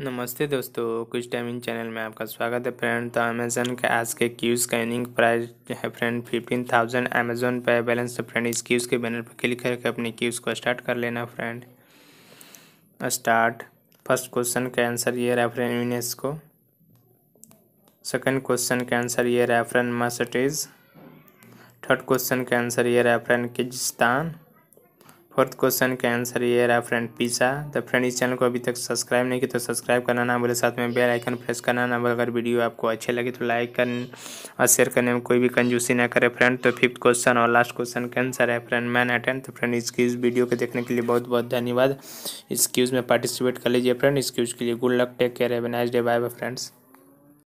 नमस्ते दोस्तों कुछ टाइमिंग चैनल में आपका स्वागत है फ्रेंड तो अमेजन का आज के क्यूज का इनिंग प्राइस है फ्रेंड फिफ्टीन थाउजेंड अमेजोन पे बैलेंस तो फ्रेंड इस क्यूज़ के बैनर पर क्लिक करके अपने क्यूज़ को स्टार्ट कर लेना फ्रेंड स्टार्ट फर्स्ट क्वेश्चन का आंसर ये रहा फ्रेंड यूनेस्को सेकेंड क्वेश्चन का आंसर ये रहा फ्रेंड थर्ड क्वेश्चन का आंसर ये रहा फ्रेंड किजिस्तान फोर्थ क्वेश्चन का आंसर ये रहा फ्रेंड पिज्ज़ा तो फ्रेंड इस चैनल को अभी तक सब्सक्राइब नहीं किया तो सब्सक्राइब करना ना बोले साथ में बेल आइकन प्रेस करना ना बोले अगर वीडियो आपको अच्छे लगे तो लाइक कर और शेयर करने में कोई भी कंजूसी ना करे फ्रेंड तो फिफ्थ क्वेश्चन और लास्ट क्वेश्चन का आंसर है फ्रेंड मैन अटेंड तो फ्रेंड इसकी इस वीडियो को देखने के लिए बहुत बहुत धन्यवाद इस क्यूज़ में पार्टिसिपेट कर लीजिए फ्रेंड इस क्यूज़ के लिए गुड लक टेक केयर है nice day bye bye friends